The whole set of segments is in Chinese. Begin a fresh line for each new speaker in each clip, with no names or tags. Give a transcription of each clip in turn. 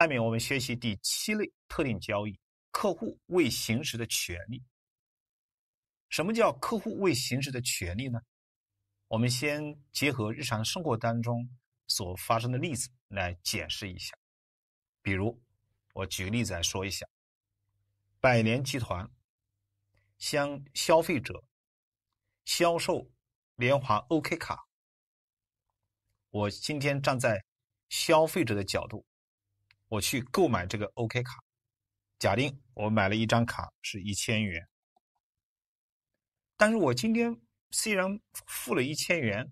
下面我们学习第七类特定交易，客户未行使的权利。什么叫客户未行使的权利呢？我们先结合日常生活当中所发生的例子来解释一下。比如，我举个例子来说一下：百联集团向消费者销售联华 OK 卡。我今天站在消费者的角度。我去购买这个 OK 卡，假定我买了一张卡是一千元，但是我今天虽然付了一千元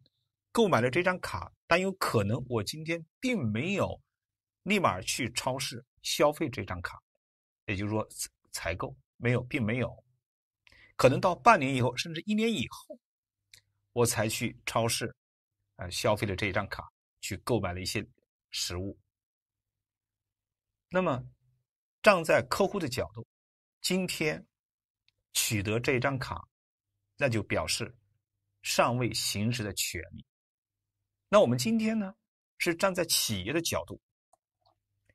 购买了这张卡，但有可能我今天并没有立马去超市消费这张卡，也就是说采购没有，并没有，可能到半年以后，甚至一年以后，我才去超市呃消费了这张卡，去购买了一些食物。那么，站在客户的角度，今天取得这张卡，那就表示尚未行使的权利。那我们今天呢，是站在企业的角度，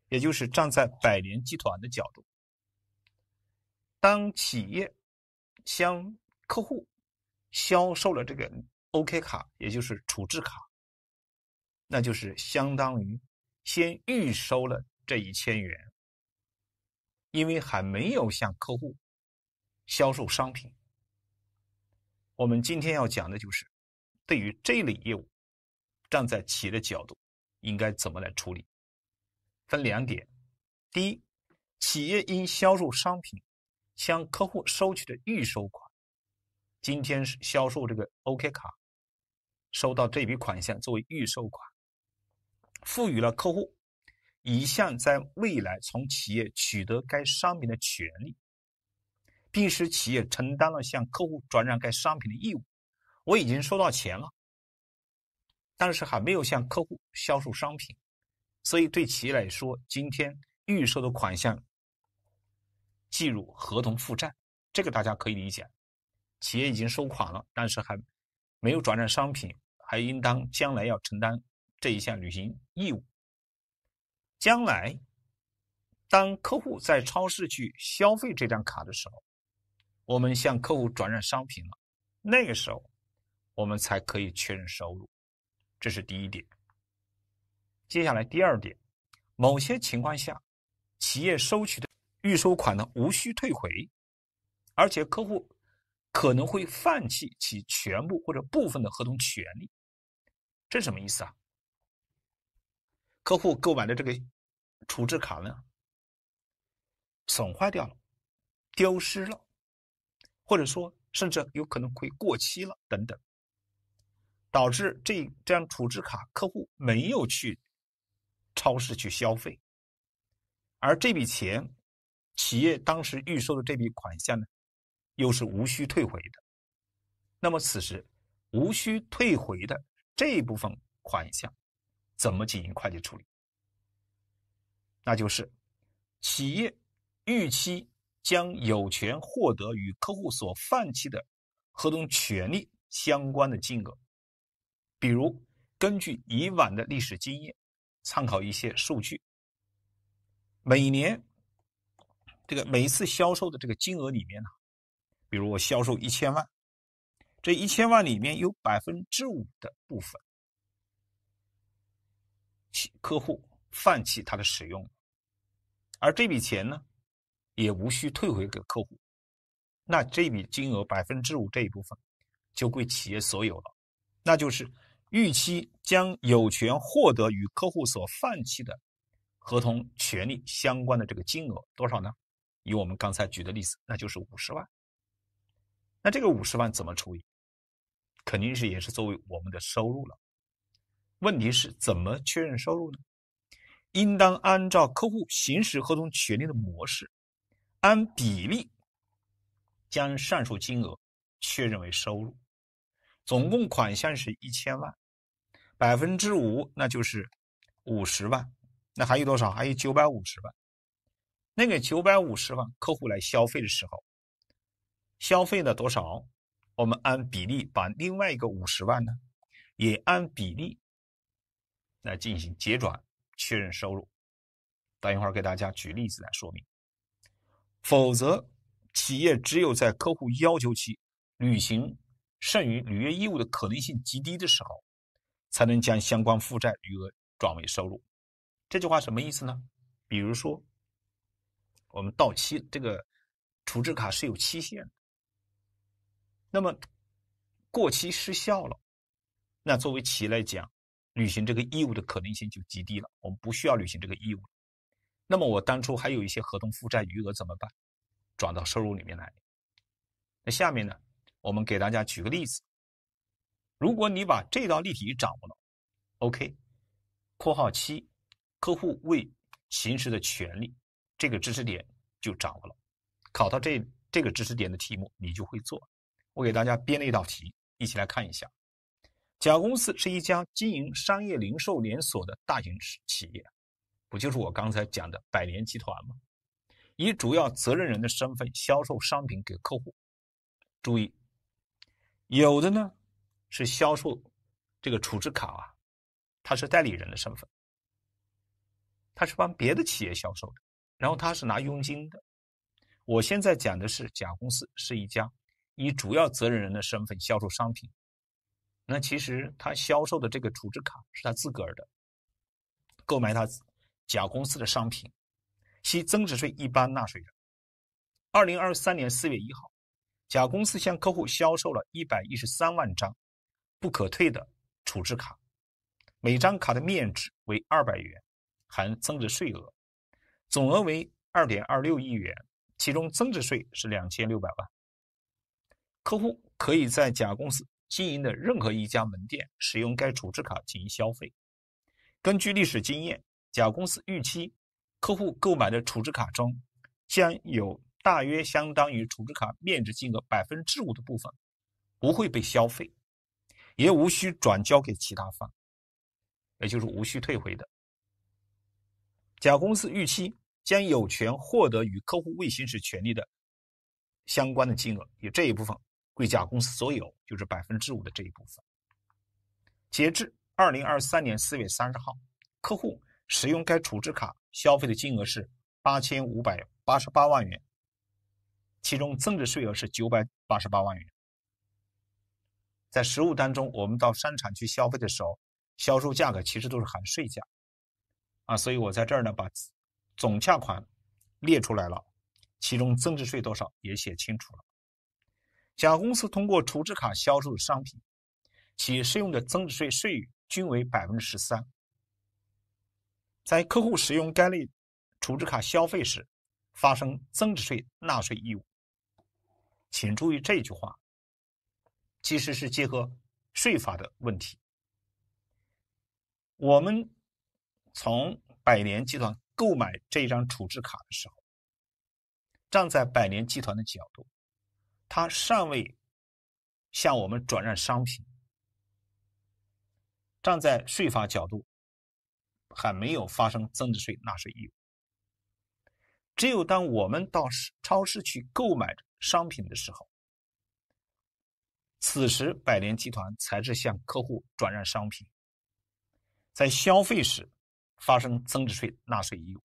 也就是站在百年集团的角度。当企业向客户销售了这个 OK 卡，也就是处置卡，那就是相当于先预收了。这一千元，因为还没有向客户销售商品。我们今天要讲的就是，对于这类业务，站在企业的角度，应该怎么来处理？分两点：第一，企业因销售商品向客户收取的预收款，今天是销售这个 OK 卡，收到这笔款项作为预收款，赋予了客户。一项在未来从企业取得该商品的权利，并使企业承担了向客户转让该商品的义务。我已经收到钱了，但是还没有向客户销售商品，所以对企业来说，今天预收的款项计入合同负债，这个大家可以理解。企业已经收款了，但是还没有转让商品，还应当将来要承担这一项履行义务。将来，当客户在超市去消费这张卡的时候，我们向客户转让商品了，那个时候，我们才可以确认收入，这是第一点。接下来第二点，某些情况下，企业收取的预收款呢无需退回，而且客户可能会放弃其全部或者部分的合同权利，这什么意思啊？客户购买的这个储值卡呢，损坏掉了，丢失了，或者说甚至有可能会过期了等等，导致这这张储值卡客户没有去超市去消费，而这笔钱，企业当时预收的这笔款项呢，又是无需退回的。那么此时无需退回的这一部分款项。怎么进行会计处理？那就是企业预期将有权获得与客户所放弃的合同权利相关的金额，比如根据以往的历史经验，参考一些数据，每年这个每次销售的这个金额里面呢，比如我销售一千万，这一千万里面有百分之五的部分。客户放弃他的使用，而这笔钱呢，也无需退回给客户。那这笔金额百分之五这一部分，就归企业所有了。那就是预期将有权获得与客户所放弃的合同权利相关的这个金额多少呢？以我们刚才举的例子，那就是五十万。那这个五十万怎么处理？肯定是也是作为我们的收入了。问题是怎么确认收入呢？应当按照客户行使合同权利的模式，按比例将上述金额确认为收入。总共款项是一千万，百分之五那就是五十万，那还有多少？还有九百五十万。那个九百五十万客户来消费的时候，消费了多少？我们按比例把另外一个五十万呢，也按比例。来进行结转确认收入。等一会儿给大家举例子来说明。否则，企业只有在客户要求其履行剩余履约义务的可能性极低的时候，才能将相关负债余额转为收入。这句话什么意思呢？比如说，我们到期这个储值卡是有期限的，那么过期失效了，那作为企业来讲，履行这个义务的可能性就极低了，我们不需要履行这个义务。那么我当初还有一些合同负债余额怎么办？转到收入里面来。那下面呢，我们给大家举个例子。如果你把这道例题掌握了，OK，括号七，客户未行使的权利，这个知识点就掌握了。考到这这个知识点的题目你就会做。我给大家编了一道题，一起来看一下。甲公司是一家经营商业零售连锁的大型企业，不就是我刚才讲的百联集团吗？以主要责任人的身份销售商品给客户。注意，有的呢是销售这个储值卡啊，他是代理人的身份，他是帮别的企业销售的，然后他是拿佣金的。我现在讲的是甲公司是一家以主要责任人的身份销售商品。那其实他销售的这个储值卡是他自个儿的，购买他甲公司的商品，系增值税一般纳税人。二零二三年四月一号，甲公司向客户销售了一百一十三万张不可退的储值卡，每张卡的面值为二百元，含增值税额，总额为二点二六亿元，其中增值税是两千六百万。客户可以在甲公司。经营的任何一家门店使用该储值卡进行消费。根据历史经验，甲公司预期客户购买的储值卡中，将有大约相当于储值卡面值金额百分之五的部分不会被消费，也无需转交给其他方，也就是无需退回的。甲公司预期将有权获得与客户未行使权利的相关的金额，有这一部分。归甲公司所有，就是百分之五的这一部分。截至二零二三年四月三十号，客户使用该储值卡消费的金额是八千五百八十八万元，其中增值税额是九百八十八万元。在实物当中，我们到商场去消费的时候，销售价格其实都是含税价啊，所以我在这儿呢把总价款列出来了，其中增值税多少也写清楚了。甲公司通过储值卡销售商品，其适用的增值税税率均为百分之十三。在客户使用该类储值卡消费时，发生增值税纳税义务。请注意这句话，其实是结合税法的问题。我们从百年集团购买这张储值卡的时候，站在百年集团的角度。他尚未向我们转让商品，站在税法角度，还没有发生增值税纳税义务。只有当我们到超市去购买商品的时候，此时百联集团才是向客户转让商品，在消费时发生增值税纳税义务，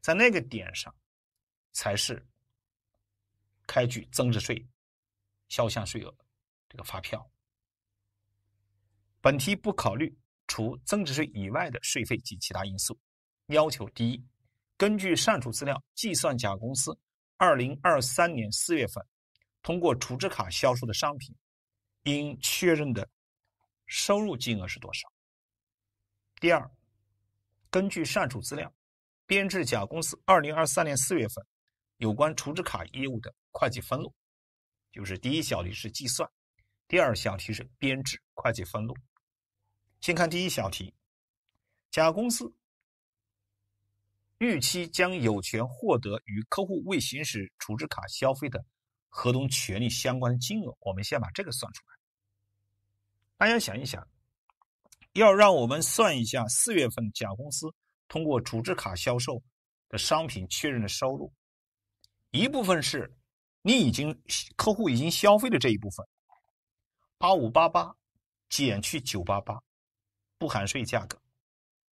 在那个点上才是。开具增值税销项税额这个发票。本题不考虑除增值税以外的税费及其他因素。要求：第一，根据上述资料计算甲公司二零二三年四月份通过储值卡销售的商品应确认的收入金额是多少？第二，根据上述资料编制甲公司二零二三年四月份有关储值卡业务的。会计分录，就是第一小题是计算，第二小题是编制会计分录。先看第一小题，甲公司预期将有权获得与客户未行使储值卡消费的合同权利相关的金额，我们先把这个算出来。大家想一想，要让我们算一下四月份甲公司通过储值卡销售的商品确认的收入，一部分是。你已经客户已经消费了这一部分，八五八八减去九八八，不含税价格，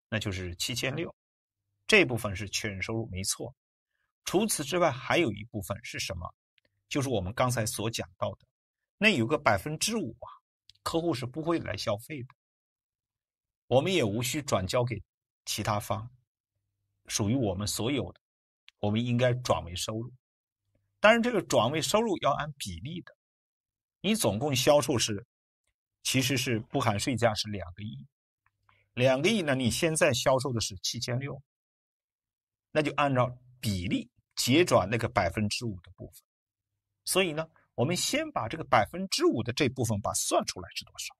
那就是七千六，这部分是确认收入，没错。除此之外，还有一部分是什么？就是我们刚才所讲到的，那有个百分之五啊，客户是不会来消费的，我们也无需转交给其他方，属于我们所有的，我们应该转为收入。当然，这个转位收入要按比例的。你总共销售是，其实是不含税价是两个亿，两个亿呢，你现在销售的是七千六，那就按照比例结转那个百分之五的部分。所以呢，我们先把这个百分之五的这部分把算出来是多少？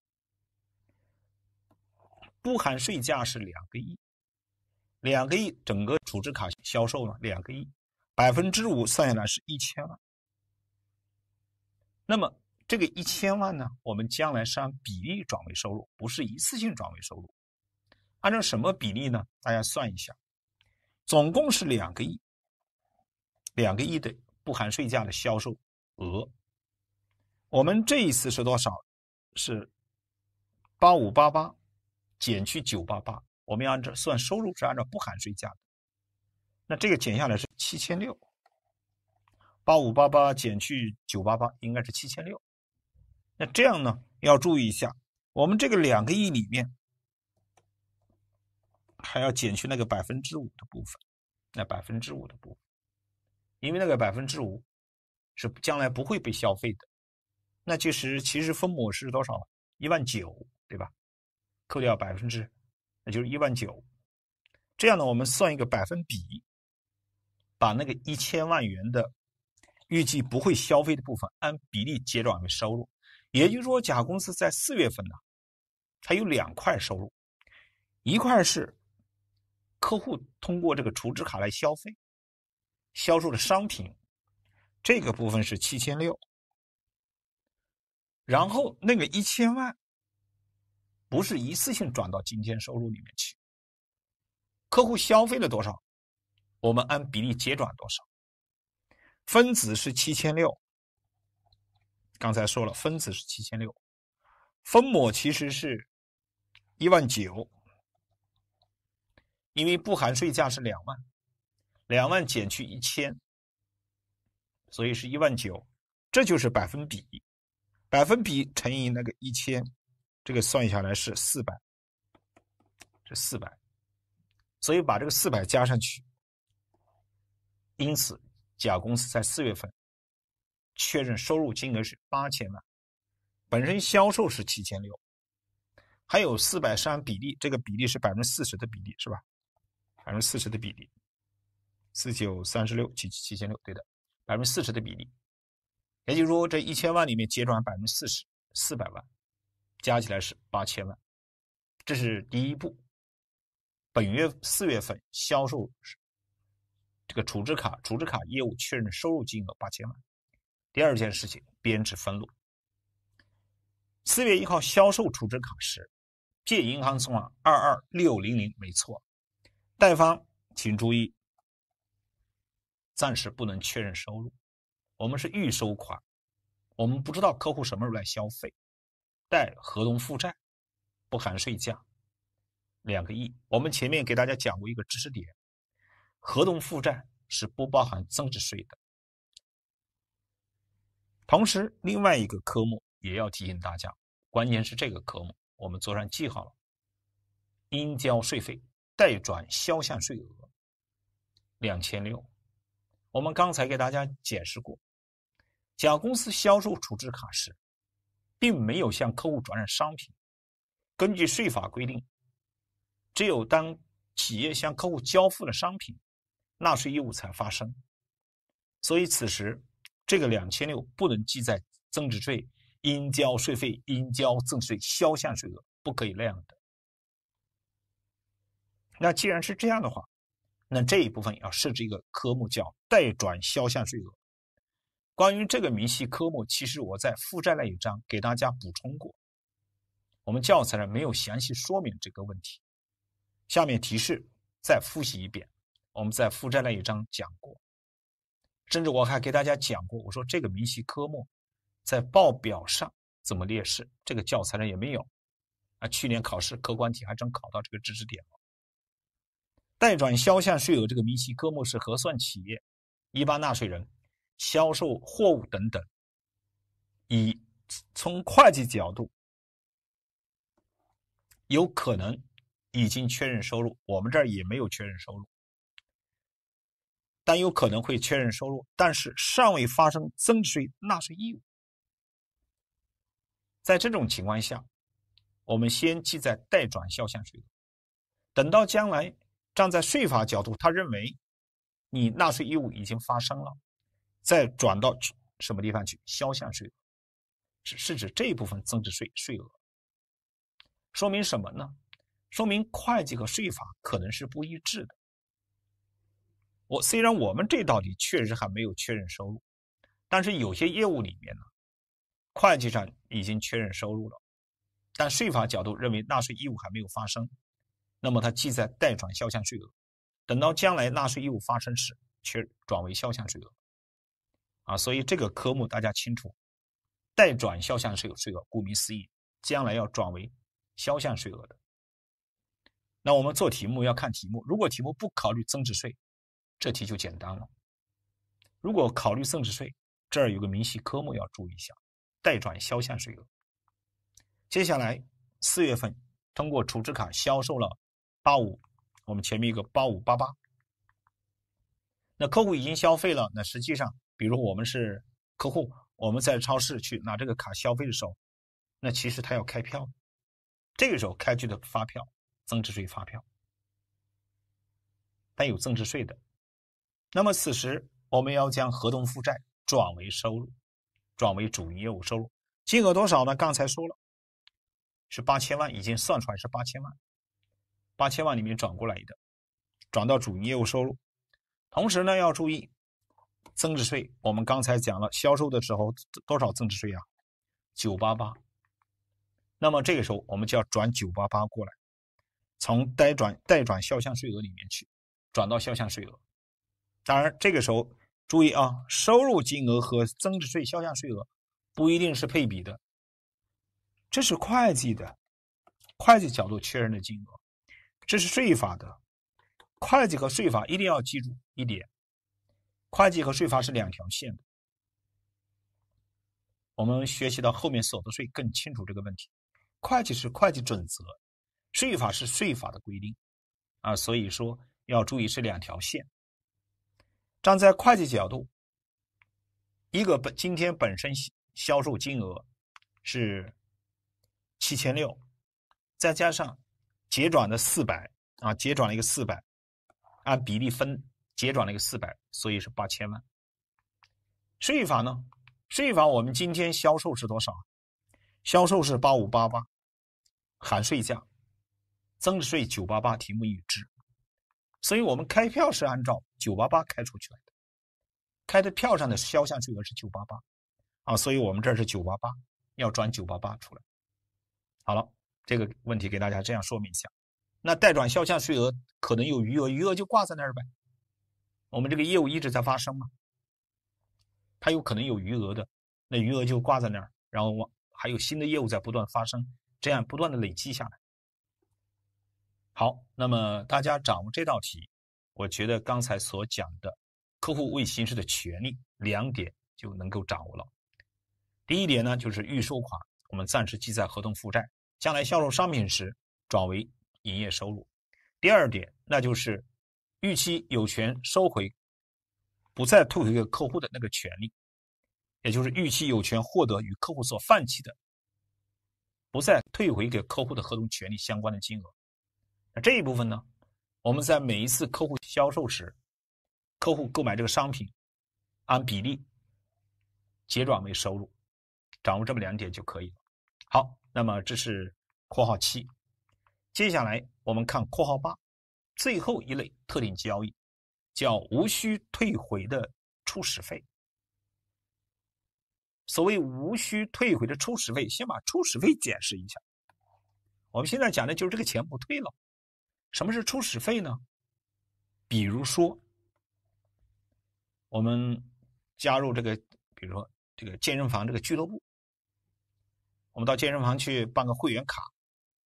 不含税价是两个亿，两个亿整个储值卡销售呢两个亿。百分之五算下来是一千万，那么这个一千万呢，我们将来是按比例转为收入，不是一次性转为收入。按照什么比例呢？大家算一下，总共是两个亿，两个亿的不含税价的销售额，我们这一次是多少？是八五八八减去九八八，我们按照算收入是按照不含税价的。那这个减下来是七千六，八五八八减去九八八应该是七千六。那这样呢，要注意一下，我们这个两个亿里面还要减去那个百分之五的部分。那百分之五的部分，因为那个百分之五是将来不会被消费的。那就是其实分母是多少？一万九，对吧？扣掉百分之，那就是一万九。这样呢，我们算一个百分比。把那个一千万元的预计不会消费的部分，按比例结转为收入。也就是说，甲公司在四月份呢，它有两块收入，一块是客户通过这个储值卡来消费销售的商品，这个部分是七千六，然后那个一千万不是一次性转到今天收入里面去，客户消费了多少？我们按比例结转多少？分子是七千六，刚才说了，分子是七千六，分母其实是一万九，因为不含税价是两万，两万减去一千，所以是一万九，这就是百分比，百分比乘以那个一千，这个算下来是四百，这四百，所以把这个四百加上去。因此，甲公司在四月份确认收入金额是八千万，本身销售是七千六，还有四百三比例，这个比例是百分之四十的比例是吧？百分之四十的比例，四九三十六七七千六，对的，百分之四十的比例，也就是说这一千万里面结转百分之四十四百万，加起来是八千万，这是第一步。本月四月份销售。这个储值卡，储值卡业务确认收入金额八千万。第二件事情，编制分录。四月一号销售储值卡时，借银行存款二二六零零，没错。贷方，请注意，暂时不能确认收入，我们是预收款，我们不知道客户什么时候来消费，贷合同负债，不含税价两个亿。我们前面给大家讲过一个知识点。合同负债是不包含增值税的。同时，另外一个科目也要提醒大家，关键是这个科目，我们做上记号了。应交税费代转销项税额两千六。我们刚才给大家解释过，甲公司销售储值卡时，并没有向客户转让商品。根据税法规定，只有当企业向客户交付了商品。纳税义务才发生，所以此时这个两千六不能记在增值税应交税费应交增值税销项税额不可以那样的。那既然是这样的话，那这一部分要设置一个科目叫代转销项税额。关于这个明细科目，其实我在负债那一章给大家补充过，我们教材上没有详细说明这个问题。下面提示再复习一遍。我们在负债那一章讲过，甚至我还给大家讲过，我说这个明细科目在报表上怎么列示，这个教材上也没有啊。去年考试客观题还真考到这个知识点了。代转销项税额这个明细科目是核算企业一般纳税人销售货物等等，以从会计角度有可能已经确认收入，我们这儿也没有确认收入。但有可能会确认收入，但是尚未发生增值税纳税义务。在这种情况下，我们先记在代转销项税。等到将来，站在税法角度，他认为你纳税义务已经发生了，再转到什么地方去？销项税额是是指这一部分增值税税额。说明什么呢？说明会计和税法可能是不一致的。我虽然我们这道题确实还没有确认收入，但是有些业务里面呢，会计上已经确认收入了，但税法角度认为纳税义务还没有发生，那么它记在代转销项税额，等到将来纳税义务发生时，却转为销项税额，啊，所以这个科目大家清楚，代转销项税有税额，顾名思义，将来要转为销项税额的。那我们做题目要看题目，如果题目不考虑增值税。这题就简单了。如果考虑增值税，这儿有个明细科目要注意一下，代转销项税额。接下来四月份通过储值卡销售了八五，我们前面一个八五八八。那客户已经消费了，那实际上，比如我们是客户，我们在超市去拿这个卡消费的时候，那其实他要开票，这个时候开具的发票，增值税发票，带有增值税的。那么此时我们要将合同负债转为收入，转为主营业务收入，金额多少呢？刚才说了，是八千万，已经算出来是八千万，八千万里面转过来的，转到主营业务收入。同时呢，要注意增值税，我们刚才讲了销售的时候多少增值税啊？九八八。那么这个时候我们就要转九八八过来，从待转待转销项税额里面去转到销项税额。当然，这个时候注意啊，收入金额和增值税销项税额不一定是配比的。这是会计的会计角度确认的金额，这是税法的会计和税法一定要记住一点，会计和税法是两条线的。我们学习到后面所得税更清楚这个问题，会计是会计准则，税法是税法的规定啊，所以说要注意是两条线。站在会计角度，一个本今天本身销售金额是七千六，再加上结转的四百啊，结转了一个四百，按比例分结转了一个四百，所以是八千万。税法呢？税法我们今天销售是多少？销售是八五八八，含税价，增值税九八八，题目已知。所以我们开票是按照九八八开出去来的，开的票上的销项税额是九八八，啊，所以我们这是九八八，要转九八八出来。好了，这个问题给大家这样说明一下。那代转销项税额可能有余额，余额就挂在那儿呗。我们这个业务一直在发生嘛，它有可能有余额的，那余额就挂在那儿，然后还有新的业务在不断发生，这样不断的累积下来。好，那么大家掌握这道题，我觉得刚才所讲的客户未行使的权利两点就能够掌握了。第一点呢，就是预收款，我们暂时记在合同负债，将来销售商品时转为营业收入。第二点，那就是预期有权收回不再退回给客户的那个权利，也就是预期有权获得与客户所放弃的不再退回给客户的合同权利相关的金额。这一部分呢，我们在每一次客户销售时，客户购买这个商品，按比例结转为收入。掌握这么两点就可以了。好，那么这是括号七。接下来我们看括号八，最后一类特定交易叫无需退回的初始费。所谓无需退回的初始费，先把初始费解释一下。我们现在讲的就是这个钱不退了。什么是初始费呢？比如说，我们加入这个，比如说这个健身房这个俱乐部，我们到健身房去办个会员卡，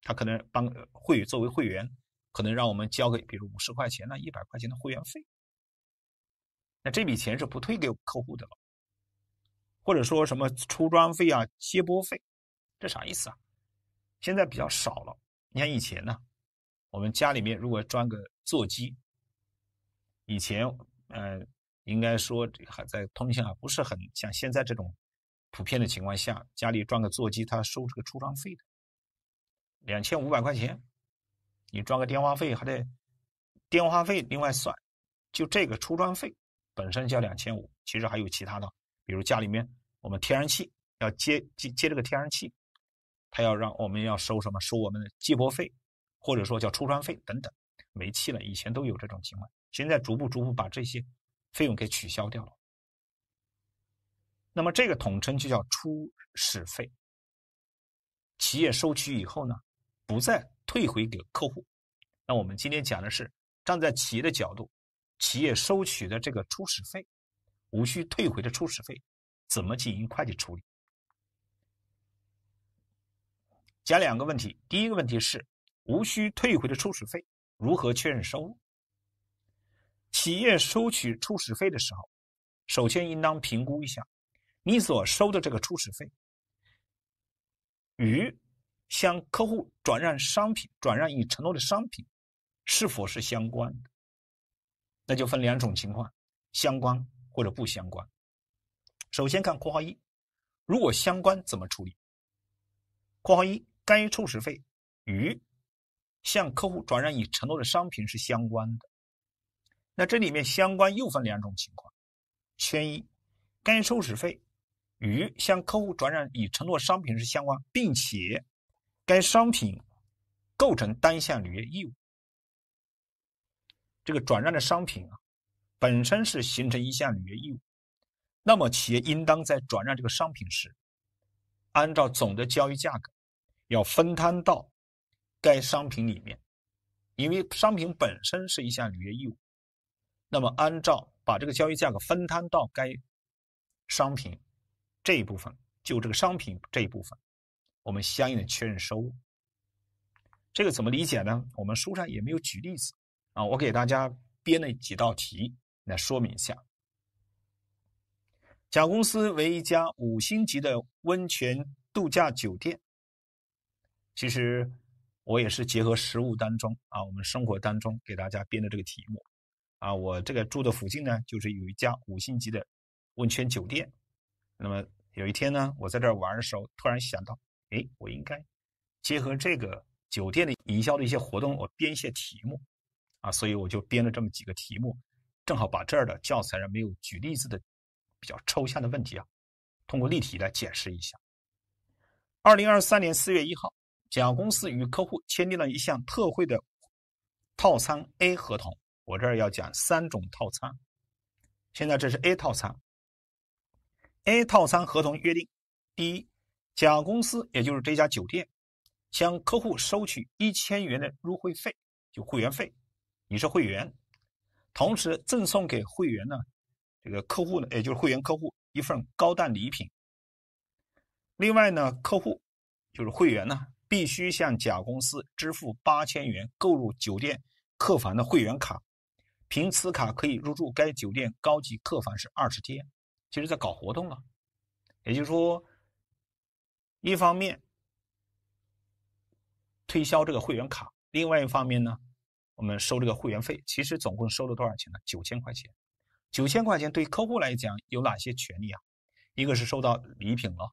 他可能办会作为会员，可能让我们交给比如五十块钱呢、一百块钱的会员费，那这笔钱是不退给客户的了，或者说什么出装费啊、接驳费，这啥意思啊？现在比较少了，你看以前呢？我们家里面如果装个座机，以前呃应该说还在通信啊不是很像现在这种普遍的情况下，家里装个座机，他收这个出装费的，两千五百块钱，你装个电话费还得电话费另外算，就这个出装费本身就要两千五，其实还有其他的，比如家里面我们天然气要接接接这个天然气，他要让我们要收什么收我们的接驳费。或者说叫出装费等等，没气了，以前都有这种情况，现在逐步逐步把这些费用给取消掉了。那么这个统称就叫初始费。企业收取以后呢，不再退回给客户。那我们今天讲的是站在企业的角度，企业收取的这个初始费，无需退回的初始费，怎么进行会计处理？讲两个问题，第一个问题是。无需退回的初始费如何确认收入？企业收取初始费的时候，首先应当评估一下，你所收的这个初始费与向客户转让商品、转让已承诺的商品是否是相关的？那就分两种情况：相关或者不相关。首先看括号一，如果相关怎么处理？括号一，该初始费与向客户转让已承诺的商品是相关的，那这里面相关又分两种情况：，圈一，该收取费与向客户转让已承诺商品是相关，并且该商品构成单项履约义务。这个转让的商品啊，本身是形成一项履约义务，那么企业应当在转让这个商品时，按照总的交易价格，要分摊到。该商品里面，因为商品本身是一项履约义务，那么按照把这个交易价格分摊到该商品这一部分，就这个商品这一部分，我们相应的确认收入。这个怎么理解呢？我们书上也没有举例子啊，我给大家编了几道题来说明一下。甲公司为一家五星级的温泉度假酒店，其实。我也是结合实物当中啊，我们生活当中给大家编的这个题目啊，我这个住的附近呢，就是有一家五星级的温泉酒店。那么有一天呢，我在这儿玩的时候，突然想到，哎，我应该结合这个酒店的营销的一些活动，我编些题目啊，所以我就编了这么几个题目，正好把这儿的教材上没有举例子的比较抽象的问题啊，通过例题来解释一下。二零二三年四月一号。甲公司与客户签订了一项特惠的套餐 A 合同。我这儿要讲三种套餐。现在这是 A 套餐。A 套餐合同约定：第一，甲公司也就是这家酒店，向客户收取一千元的入会费，就会员费。你是会员，同时赠送给会员呢，这个客户呢，也就是会员客户一份高档礼品。另外呢，客户就是会员呢。必须向甲公司支付八千元，购入酒店客房的会员卡，凭此卡可以入住该酒店高级客房是二十天。其实，在搞活动啊，也就是说，一方面推销这个会员卡，另外一方面呢，我们收这个会员费，其实总共收了多少钱呢？九千块钱。九千块钱对客户来讲有哪些权利啊？一个是收到礼品了，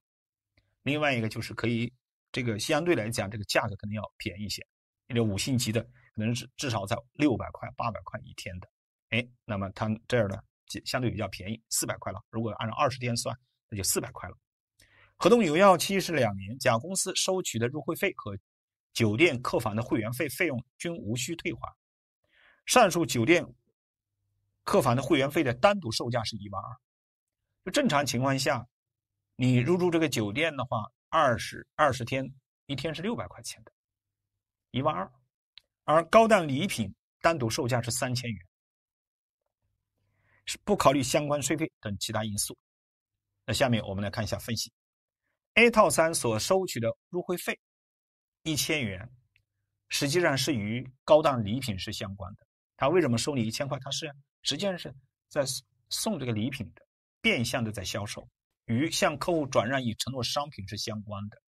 另外一个就是可以。这个相对来讲，这个价格可能要便宜一些，因为五星级的可能是至少在六百块、八百块一天的，哎，那么它这儿呢，相对比较便宜，四百块了。如果按照二十天算，那就四百块了。合同有效期是两年，甲公司收取的入会费和酒店客房的会员费费用均无需退还。上述酒店客房的会员费的单独售价是一万二。就正常情况下，你入住这个酒店的话。二十二十天，一天是六百块钱的，一万二。而高档礼品单独售价是三千元，不考虑相关税费等其他因素。那下面我们来看一下分析。A 套餐所收取的入会费一千元，实际上是与高档礼品是相关的。他为什么收你一千块？他是实际上是，在送这个礼品的，变相的在销售。与向客户转让已承诺商品是相关的，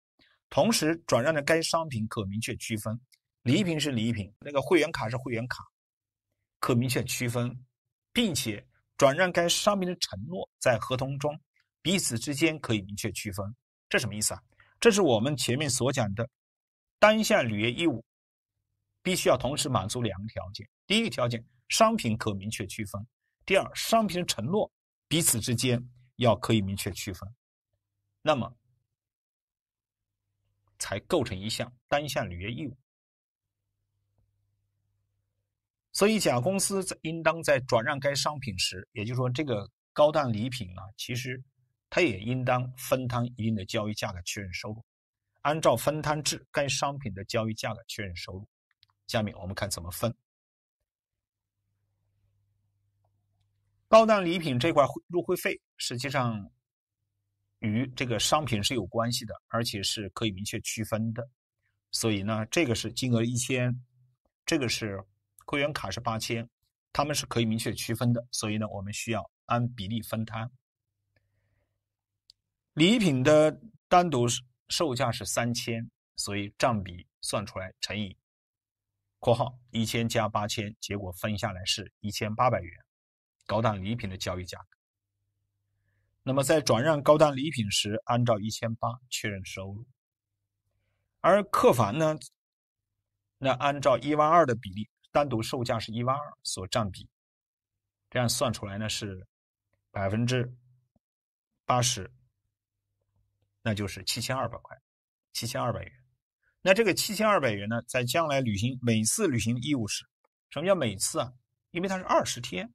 同时转让的该商品可明确区分，礼品是礼品，那个会员卡是会员卡，可明确区分，并且转让该商品的承诺在合同中彼此之间可以明确区分，这什么意思啊？这是我们前面所讲的单项履约义务，必须要同时满足两个条件：第一个条件，商品可明确区分；第二，商品的承诺彼此之间。要可以明确区分，那么才构成一项单项履约义务。所以，甲公司在应当在转让该商品时，也就是说，这个高档礼品啊，其实它也应当分摊一定的交易价格确认收入。按照分摊制，该商品的交易价格确认收入。下面我们看怎么分。高档礼品这块入会费。实际上与这个商品是有关系的，而且是可以明确区分的。所以呢，这个是金额一千，这个是会员卡是八千，它们是可以明确区分的。所以呢，我们需要按比例分摊。礼品的单独售价是三千，所以占比算出来乘以（括号一千加八千），结果分下来是一千八百元，高档礼品的交易价格。那么在转让高档礼品时，按照一千八确认收入；而客房呢，那按照一万二的比例，单独售价是一万二所占比，这样算出来呢是百分之八十，那就是七千二百块，七千二百元。那这个七千二百元呢，在将来履行每次履行义务时，什么叫每次啊？因为它是二十天。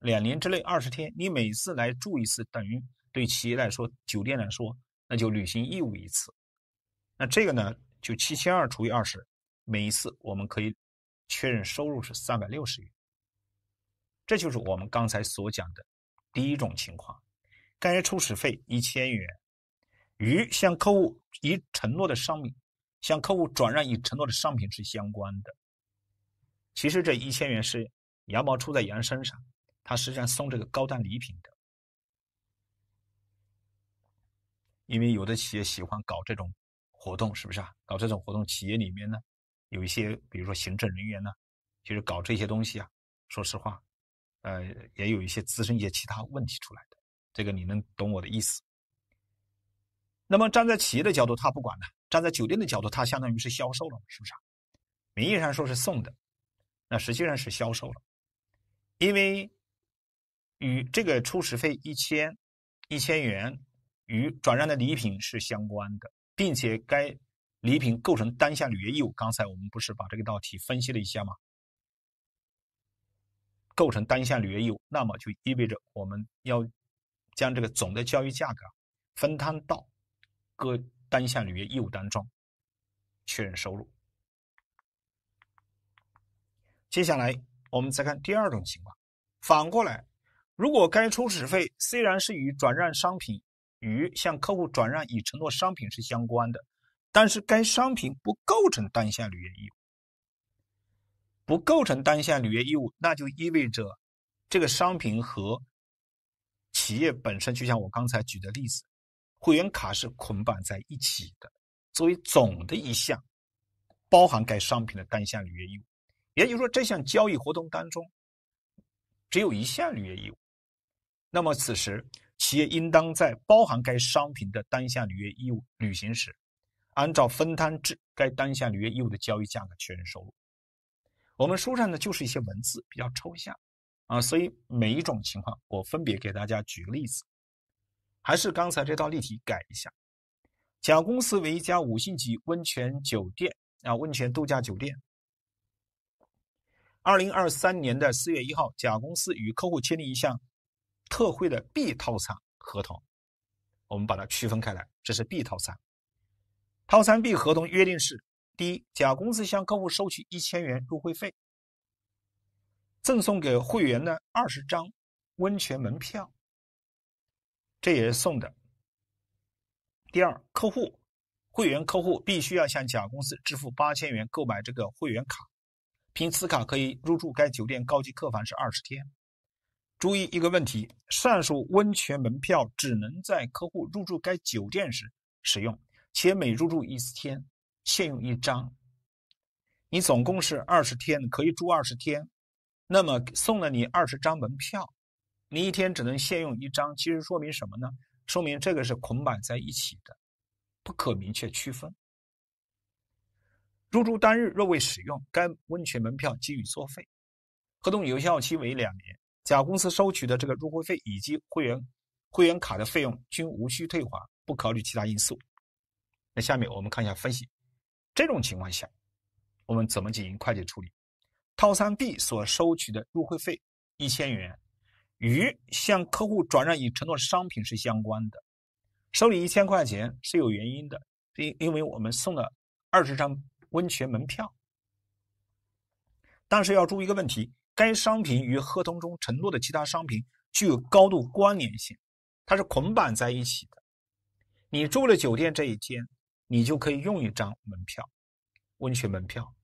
两年之内二十天，你每次来住一次，等于对企业来说，酒店来说，那就履行义务一次。那这个呢，就七千二除以二十，每一次我们可以确认收入是三百六十元。这就是我们刚才所讲的第一种情况。该初始费一千元，与向客户已承诺的商品向客户转让已承诺的商品是相关的。其实这一千元是羊毛出在羊身上。他实际上送这个高端礼品的，因为有的企业喜欢搞这种活动，是不是啊？搞这种活动，企业里面呢有一些，比如说行政人员呢，就是搞这些东西啊。说实话，呃，也有一些滋生一些其他问题出来的。这个你能懂我的意思？那么站在企业的角度，他不管了；站在酒店的角度，他相当于是销售了，是不是啊？名义上说是送的，那实际上是销售了，因为。与这个初始费一千一千元与转让的礼品是相关的，并且该礼品构成单项履约义务。刚才我们不是把这个道题分析了一下吗？构成单项履约义务，那么就意味着我们要将这个总的交易价格分摊到各单项履约义务当中，确认收入。接下来我们再看第二种情况，反过来。如果该初始费虽然是与转让商品与向客户转让已承诺商品是相关的，但是该商品不构成单项履约义务，不构成单项履约义务，那就意味着这个商品和企业本身就像我刚才举的例子，会员卡是捆绑在一起的，作为总的一项，包含该商品的单项履约义务。也就是说，这项交易活动当中只有一项履约义务。那么此时，企业应当在包含该商品的单项履约义务履行时，按照分摊至该单项履约义务的交易价格确认收入。我们书上呢就是一些文字比较抽象啊，所以每一种情况我分别给大家举个例子，还是刚才这道例题改一下。甲公司为一家五星级温泉酒店啊温泉度假酒店。二零二三年的四月一号，甲公司与客户签订一项特惠的 B 套餐合同，我们把它区分开来，这是 B 套餐。套餐 B 合同约定是：第一，甲公司向客户收取一千元入会费，赠送给会员的二十张温泉门票，这也是送的。第二，客户、会员客户必须要向甲公司支付八千元购买这个会员卡，凭此卡可以入住该酒店高级客房是二十天。注意一个问题：上述温泉门票只能在客户入住该酒店时使用，且每入住一天限用一张。你总共是二十天，可以住二十天，那么送了你二十张门票，你一天只能限用一张。其实说明什么呢？说明这个是捆绑在一起的，不可明确区分。入住当日若未使用，该温泉门票给予作废。合同有效期为两年。甲公司收取的这个入会费以及会员会员卡的费用均无需退还，不考虑其他因素。那下面我们看一下分析。这种情况下，我们怎么进行会计处理？套餐 B 所收取的入会费一千元，与向客户转让已承诺商品是相关的。收你一千块钱是有原因的，因因为我们送了二十张温泉门票。但是要注意一个问题。该商品与合同中承诺的其他商品具有高度关联性，它是捆绑在一起的。你住了酒店这一间，你就可以用一张门票，温泉门票，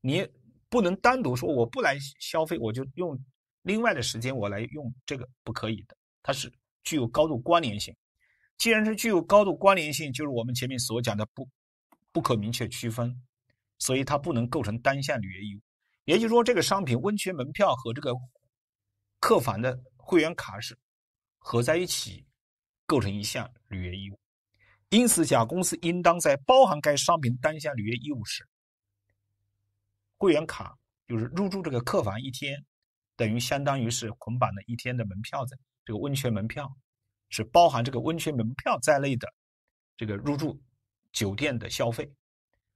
你不能单独说我不来消费，我就用另外的时间我来用这个不可以的。它是具有高度关联性，既然是具有高度关联性，就是我们前面所讲的不不可明确区分，所以它不能构成单项履约义务。也就是说，这个商品温泉门票和这个客房的会员卡是合在一起构成一项履约义务，因此，甲公司应当在包含该商品单项履约义务时，会员卡就是入住这个客房一天，等于相当于是捆绑的一天的门票的这个温泉门票，是包含这个温泉门票在内的这个入住酒店的消费。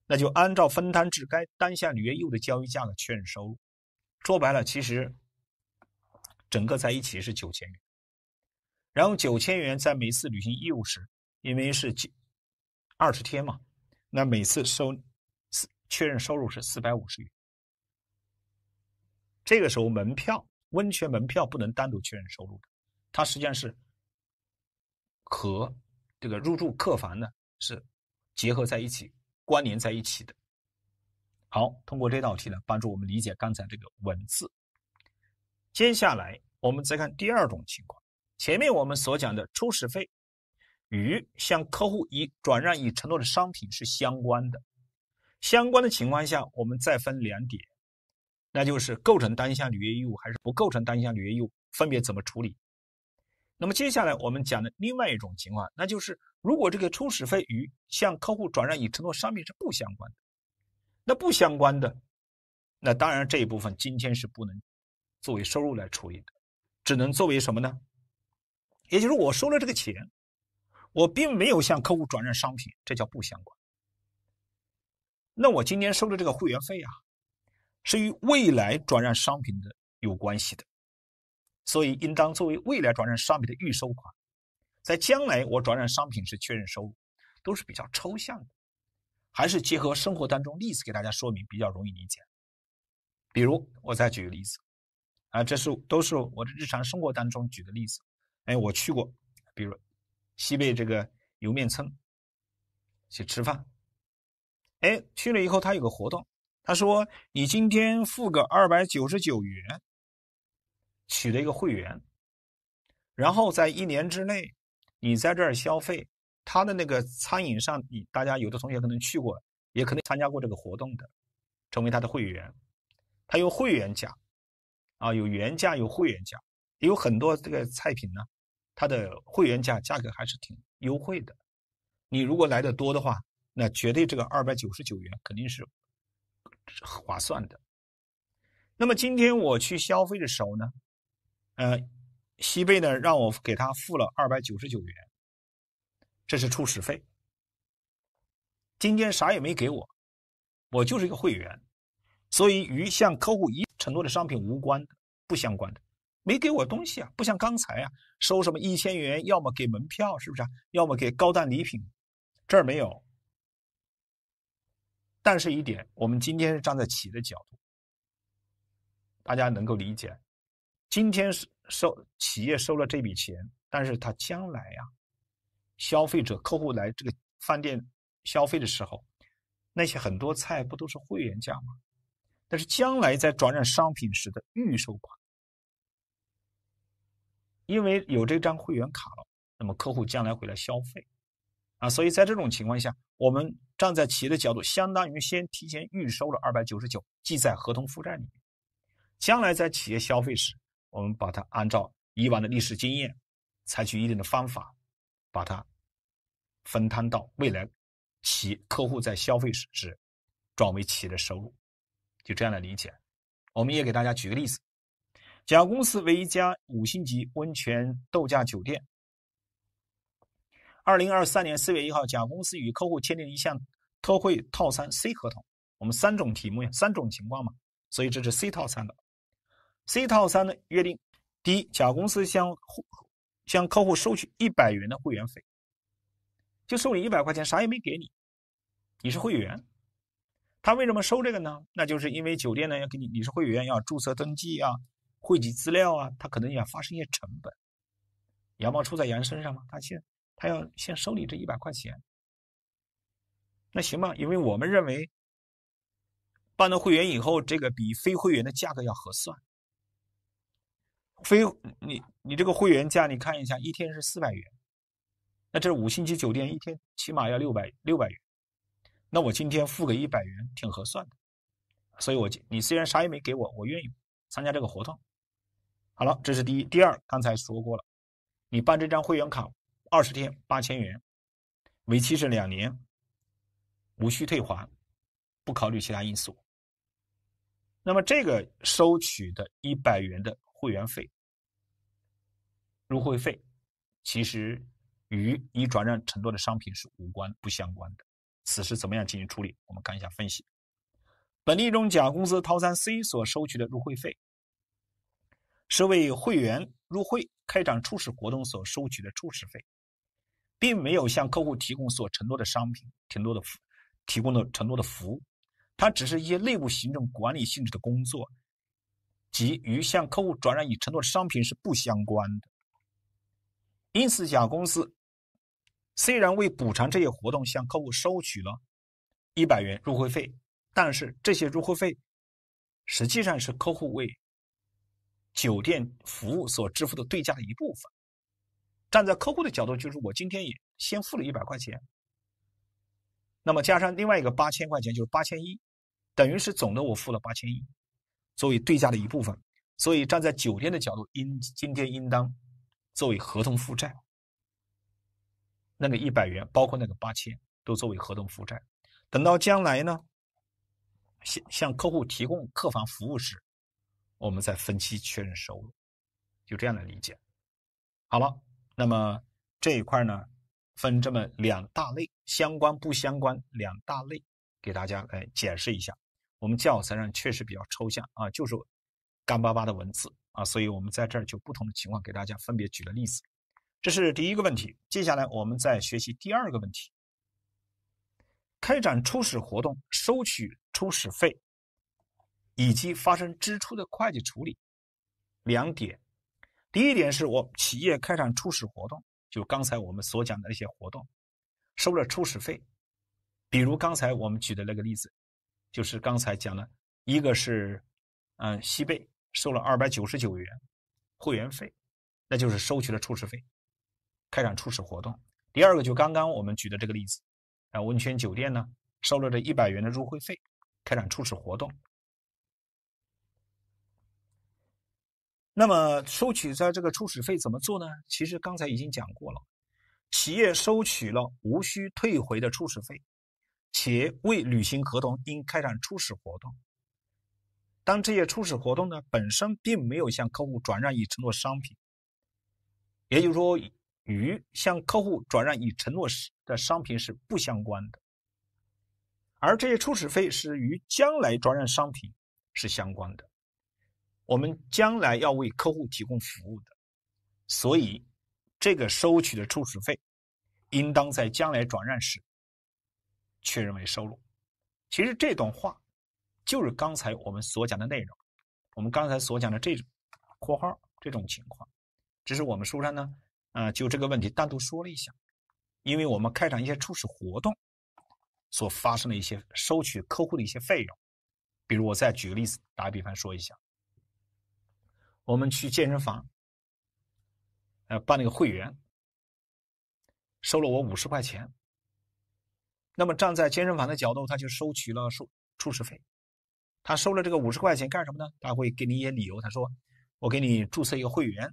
那就按照分摊至该单项履约义务的交易价格确认收入。说白了，其实整个在一起是九千元，然后九千元在每次履行义务时，因为是二十天嘛，那每次收确认收入是四百五十元。这个时候，门票温泉门票不能单独确认收入的，它实际上是和这个入住客房的是结合在一起。关联在一起的。好，通过这道题呢，帮助我们理解刚才这个文字。接下来，我们再看第二种情况。前面我们所讲的初始费与向客户已转让已承诺的商品是相关的。相关的情况下，我们再分两点，那就是构成单项履约义务还是不构成单项履约义务，分别怎么处理？那么接下来我们讲的另外一种情况，那就是如果这个初始费与向客户转让已承诺商品是不相关的，那不相关的，那当然这一部分今天是不能作为收入来处理的，只能作为什么呢？也就是我收了这个钱，我并没有向客户转让商品，这叫不相关。那我今天收的这个会员费啊，是与未来转让商品的有关系的。所以，应当作为未来转让商品的预收款，在将来我转让商品时确认收入，都是比较抽象的，还是结合生活当中例子给大家说明比较容易理解。比如，我再举个例子，啊，这是都是我的日常生活当中举的例子。哎，我去过，比如西贝这个莜面村去吃饭，哎，去了以后他有个活动，他说你今天付个二百九十九元。取得一个会员，然后在一年之内，你在这儿消费，他的那个餐饮上，你大家有的同学可能去过，也可能参加过这个活动的，成为他的会员，他有会员价，啊，有原价，有会员价，有很多这个菜品呢，它的会员价价格还是挺优惠的。你如果来的多的话，那绝对这个二百九十九元肯定是划算的。那么今天我去消费的时候呢？呃，西贝呢让我给他付了二百九十九元，这是初始费。今天啥也没给我，我就是一个会员，所以与向客户一承诺的商品无关的、不相关的，没给我东西啊，不像刚才啊，收什么一千元，要么给门票，是不是啊？要么给高档礼品，这儿没有。但是一点，我们今天是站在企业的角度，大家能够理解。今天收企业收了这笔钱，但是他将来呀，消费者客户来这个饭店消费的时候，那些很多菜不都是会员价吗？但是将来在转让商品时的预收款，因为有这张会员卡了，那么客户将来回来消费，啊，所以在这种情况下，我们站在企业的角度，相当于先提前预收了二百九十九，记在合同负债里面，将来在企业消费时。我们把它按照以往的历史经验，采取一定的方法，把它分摊到未来，其客户在消费时是转为企业的收入，就这样来理解。我们也给大家举个例子：甲公司为一家五星级温泉度假酒店。二零二三年四月一号，甲公司与客户签订一项特惠套餐 C 合同。我们三种题目，三种情况嘛，所以这是 C 套餐的。C 套餐呢约定，第一，甲公司向户向客户收取一百元的会员费，就收你一百块钱，啥也没给你，你是会员，他为什么收这个呢？那就是因为酒店呢要给你，你是会员要注册登记啊，汇集资料啊，他可能要发生一些成本，羊毛出在羊身上嘛，他先他要先收你这一百块钱，那行吧，因为我们认为办了会员以后，这个比非会员的价格要合算。非你你这个会员价，你看一下，一天是四百元，那这五星级酒店一天起码要六百六百元，那我今天付个一百元，挺合算的，所以我你虽然啥也没给我，我愿意参加这个活动。好了，这是第一，第二刚才说过了，你办这张会员卡，二十天八千元，为期是两年，无需退还，不考虑其他因素。那么这个收取的一百元的。会员费、入会费，其实与你转让承诺的商品是无关、不相关的。此事怎么样进行处理？我们看一下分析。本例中，甲公司套餐 C 所收取的入会费，是为会员入会开展初始活动所收取的初始费，并没有向客户提供所承诺的商品、承诺的提供的承诺的服务，它只是一些内部行政管理性质的工作。及与向客户转让已承诺的商品是不相关的，因此，甲公司虽然为补偿这些活动向客户收取了100元入会费，但是这些入会费实际上是客户为酒店服务所支付的对价的一部分。站在客户的角度，就是我今天也先付了一百块钱，那么加上另外一个八千块钱，就是八千一，等于是总的我付了八千一。作为对价的一部分，所以站在酒店的角度，应今天应当作为合同负债。那个一百元，包括那个八千，都作为合同负债。等到将来呢，向向客户提供客房服务时，我们再分期确认收入。就这样来理解。好了，那么这一块呢，分这么两大类，相关不相关两大类，给大家来解释一下。我们教材上确实比较抽象啊，就是干巴巴的文字啊，所以我们在这儿就不同的情况给大家分别举了例子。这是第一个问题，接下来我们再学习第二个问题：开展初始活动、收取初始费以及发生支出的会计处理两点。第一点是我企业开展初始活动，就刚才我们所讲的那些活动，收了初始费，比如刚才我们举的那个例子。就是刚才讲的，一个是，嗯，西贝收了二百九十九元会员费，那就是收取了初始费，开展初始活动。第二个就刚刚我们举的这个例子，啊，温泉酒店呢收了这一百元的入会费，开展初始活动。那么收取在这个初始费怎么做呢？其实刚才已经讲过了，企业收取了无需退回的初始费。且未履行合同，应开展初始活动。当这些初始活动呢本身并没有向客户转让已承诺商品，也就是说，与向客户转让已承诺时的商品是不相关的。而这些初始费是与将来转让商品是相关的，我们将来要为客户提供服务的，所以这个收取的初始费应当在将来转让时。确认为收入。其实这段话就是刚才我们所讲的内容。我们刚才所讲的这种括号这种情况，只是我们书上呢，呃，就这个问题单独说了一下。因为我们开展一些初始活动所发生的一些收取客户的一些费用，比如我再举个例子，打比方说一下，我们去健身房，呃，办那个会员，收了我五十块钱。那么站在健身房的角度，他就收取了收初始费，他收了这个五十块钱干什么呢？他会给你一些理由，他说我给你注册一个会员，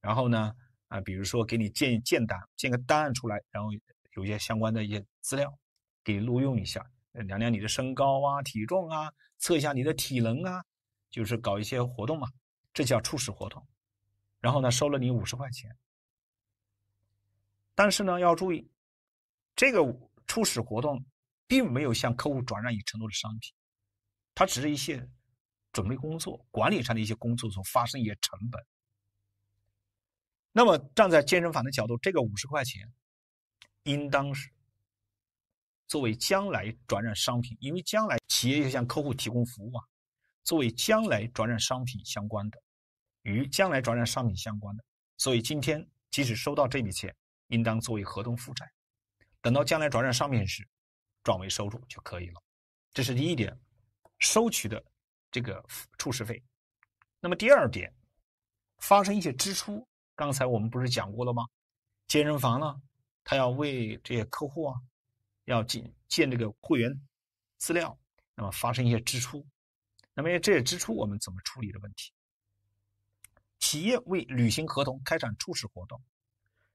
然后呢，啊，比如说给你建建档，建个档案出来，然后有些相关的一些资料，给录用一下，量量你的身高啊、体重啊，测一下你的体能啊，就是搞一些活动嘛，这叫初始活动，然后呢收了你五十块钱，但是呢要注意这个。初始活动并没有向客户转让已承诺的商品，它只是一些准备工作、管理上的一些工作所发生一些成本。那么站在健身房的角度，这个五十块钱应当是作为将来转让商品，因为将来企业要向客户提供服务啊，作为将来转让商品相关的，与将来转让商品相关的，所以今天即使收到这笔钱，应当作为合同负债。等到将来转让商品时，转为收入就可以了。这是第一点，收取的这个初始费。那么第二点，发生一些支出。刚才我们不是讲过了吗？健身房呢，他要为这些客户啊，要建建这个会员资料，那么发生一些支出。那么这些支出我们怎么处理的问题？企业为履行合同开展初始活动。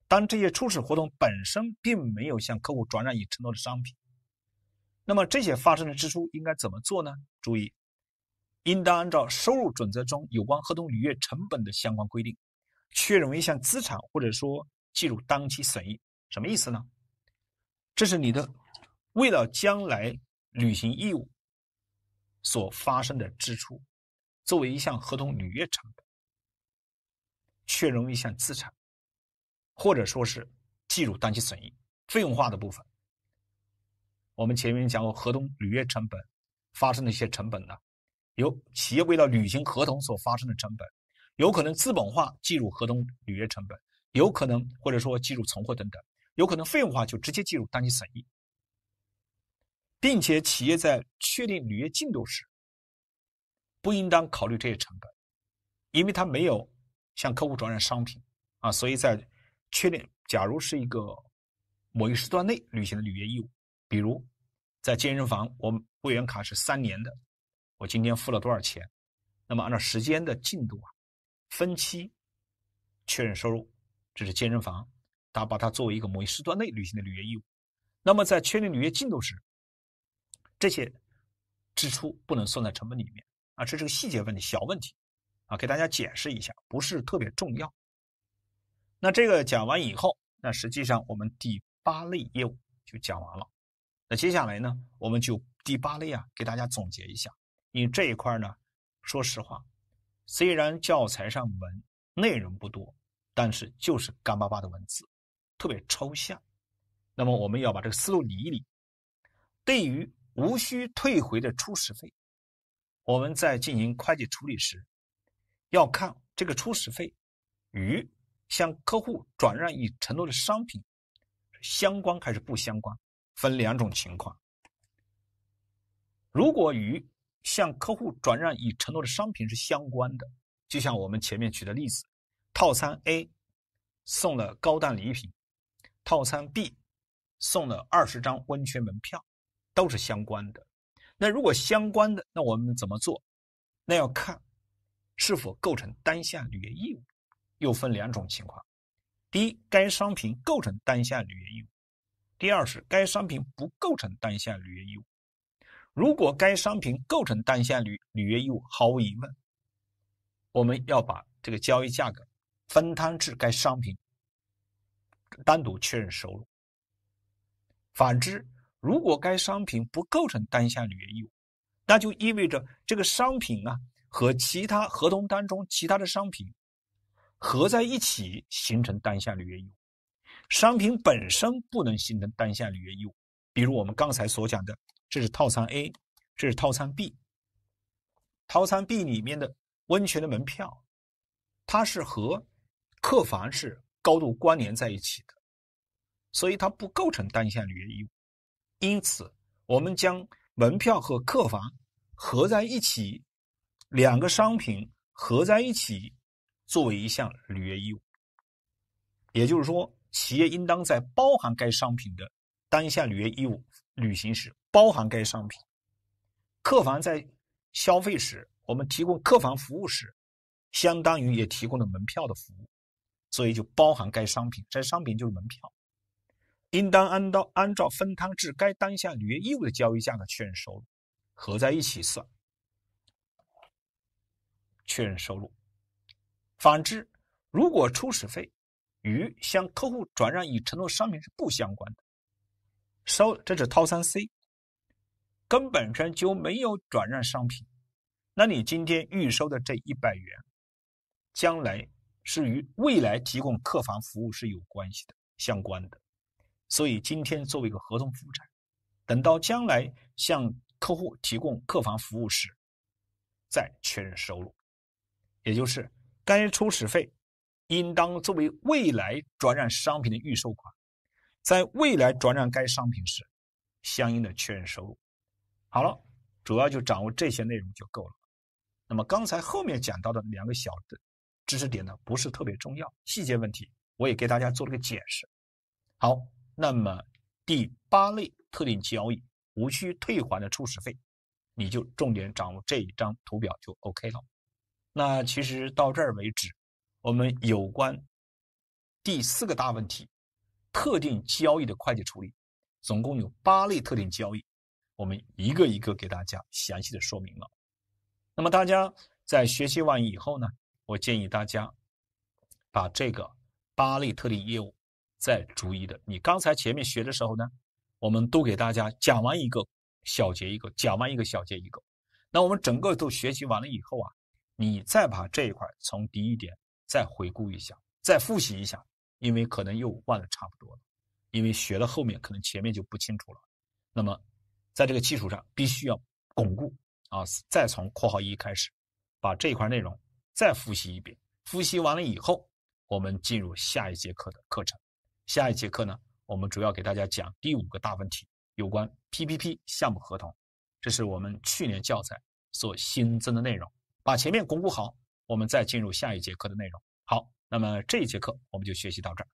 当这些初始活动本身并没有向客户转让已承诺的商品，那么这些发生的支出应该怎么做呢？注意，应当按照收入准则中有关合同履约成本的相关规定，确认一项资产，或者说计入当期损益。什么意思呢？这是你的为了将来履行义务所发生的支出，作为一项合同履约成本，确认为一项资产。或者说是计入当期损益、费用化的部分。我们前面讲过，合同履约成本发生的一些成本呢，有企业为了履行合同所发生的成本，有可能资本化计入合同履约成本，有可能或者说计入存货等等，有可能费用化就直接计入当期损益，并且企业在确定履约进度时，不应当考虑这些成本，因为他没有向客户转让商品啊，所以在确定，假如是一个某一时段内履行的履约义务，比如在健身房，我们会员卡是三年的，我今天付了多少钱？那么按照时间的进度啊，分期确认收入，这是健身房，它把它作为一个某一时段内履行的履约义务。那么在确定履约进度时，这些支出不能算在成本里面啊，这是个细节问题，小问题啊，给大家解释一下，不是特别重要。那这个讲完以后，那实际上我们第八类业务就讲完了。那接下来呢，我们就第八类啊，给大家总结一下。你这一块呢，说实话，虽然教材上文内容不多，但是就是干巴巴的文字，特别抽象。那么我们要把这个思路理一理。对于无需退回的初始费，我们在进行会计处理时，要看这个初始费与。向客户转让已承诺的商品相关还是不相关，分两种情况。如果与向客户转让已承诺的商品是相关的，就像我们前面举的例子，套餐 A 送了高档礼品，套餐 B 送了二十张温泉门票，都是相关的。那如果相关的，那我们怎么做？那要看是否构成单项履约义务。又分两种情况：第一，该商品构成单项履约义务；第二是该商品不构成单项履约义务。如果该商品构成单项履履约义务，毫无疑问，我们要把这个交易价格分摊至该商品单独确认收入。反之，如果该商品不构成单项履约义务，那就意味着这个商品啊和其他合同当中其他的商品。合在一起形成单项履约义务，商品本身不能形成单项履约义务。比如我们刚才所讲的，这是套餐 A，这是套餐 B。套餐 B 里面的温泉的门票，它是和客房是高度关联在一起的，所以它不构成单项履约义务。因此，我们将门票和客房合在一起，两个商品合在一起。作为一项履约义务，也就是说，企业应当在包含该商品的单项履约义务履行时，包含该商品。客房在消费时，我们提供客房服务时，相当于也提供了门票的服务，所以就包含该商品。这商品就是门票，应当按照按照分摊至该单项履约义务的交易价格确认收入，合在一起算，确认收入。反之，如果初始费与向客户转让已承诺商品是不相关的，收这是套餐 C，根本上就没有转让商品。那你今天预收的这一百元，将来是与未来提供客房服务是有关系的、相关的。所以今天作为一个合同负债，等到将来向客户提供客房服务时，再确认收入，也就是。该初始费应当作为未来转让商品的预收款，在未来转让该商品时，相应的确认收入。好了，主要就掌握这些内容就够了。那么刚才后面讲到的两个小的知识点呢，不是特别重要，细节问题我也给大家做了个解释。好，那么第八类特定交易无需退还的初始费，你就重点掌握这一张图表就 OK 了。那其实到这儿为止，我们有关第四个大问题，特定交易的会计处理，总共有八类特定交易，我们一个一个给大家详细的说明了。那么大家在学习完以后呢，我建议大家把这个八类特定业务再逐一的。你刚才前面学的时候呢，我们都给大家讲完一个小节一个，讲完一个小节一个。那我们整个都学习完了以后啊。你再把这一块从第一点再回顾一下，再复习一下，因为可能又忘得差不多了，因为学了后面可能前面就不清楚了。那么在这个基础上，必须要巩固啊，再从括号一开始，把这一块内容再复习一遍。复习完了以后，我们进入下一节课的课程。下一节课呢，我们主要给大家讲第五个大问题，有关 PPP 项目合同，这是我们去年教材所新增的内容。把前面巩固好，我们再进入下一节课的内容。好，那么这一节课我们就学习到这儿。